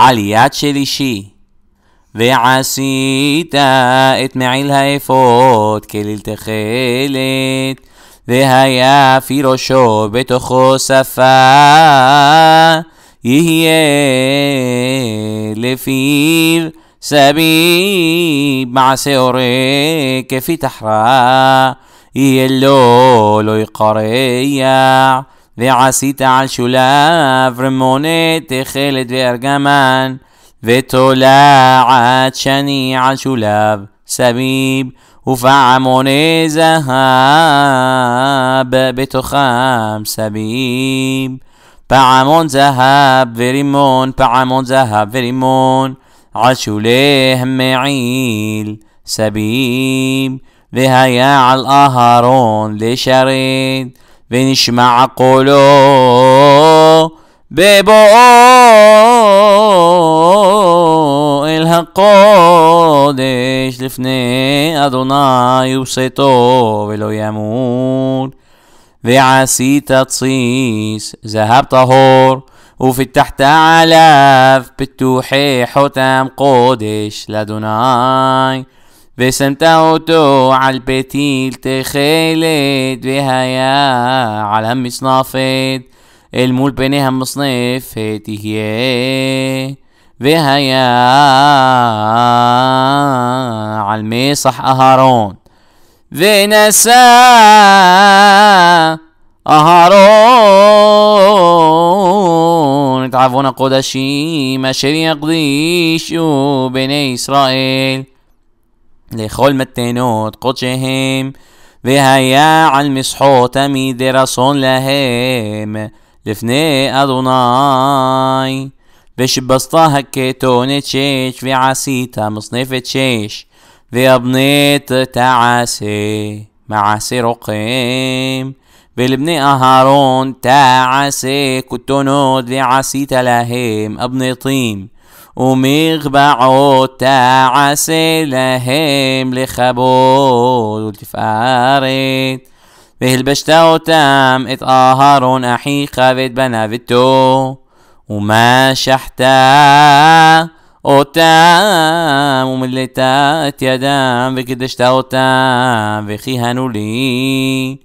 עליית שלישי. ועשית את מעיל האפוד כליל תכלת, והיה אפי ראשו בתוכו שפה, יהיה לפיו סביב מעשה הורה כפי תחרע, יהיה לו לא יקרע. ועשית על שולב רימוני תכלת וארגמן, ותולעת שני על שולב סביב, ופעמוני זהב בתוכם סביב. פעמון זהב ורימון, פעמון זהב ורימון, על שוליהם מעיל סביב, והיה על אהרון לשרת. ונשמע קולו בבואו אל הקודש לפני אדוני יוסתו ולא ימות ועשית תסיס זהב טהור وفتحت علف بتوحي حتم قدش لدناي ושמת אותו על פתיל תכלת והיה על המסנפת אל מול פני המסנפת יהיה והיה על מסח אהרון ונשא אהרון את עוון הקודשים אשר יקדישו בני ישראל לכל מתנות קודשיהם, והיה על משחות תמיד רצון להם, לפני אדוני. ושבסתה כתונת שש, ועשית מصنפת שש, ואבנת תעשה. معاسي رقيم بالبني أهارون تعسي كتو نود لعسي تلاهيم أبني طيم ومغبعو تعسي لهم لخبود والتفارد بهلبشتا تام ات اهارون احيقا بيت بنا بتو وما شحتا אותם ומלטת ידם וקדשת אותם וכיהנו לי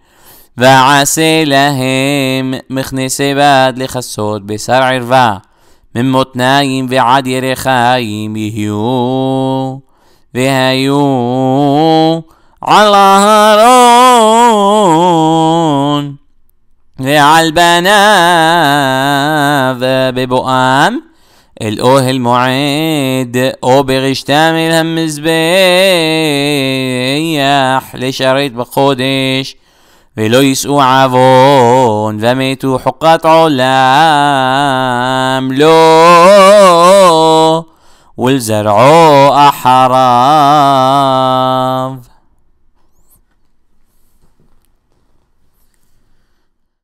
ועשה להם מכנסי בד לכסות בשר ערווה ממותניים ועד ירחיים יהיו והיו על אהרון ועל בניו בבואם الاوه المعيد او بغشتام الهمز بيح لشريط بقودش ولو يسوع عفون وميتو حقات علام لو والزرعو احرام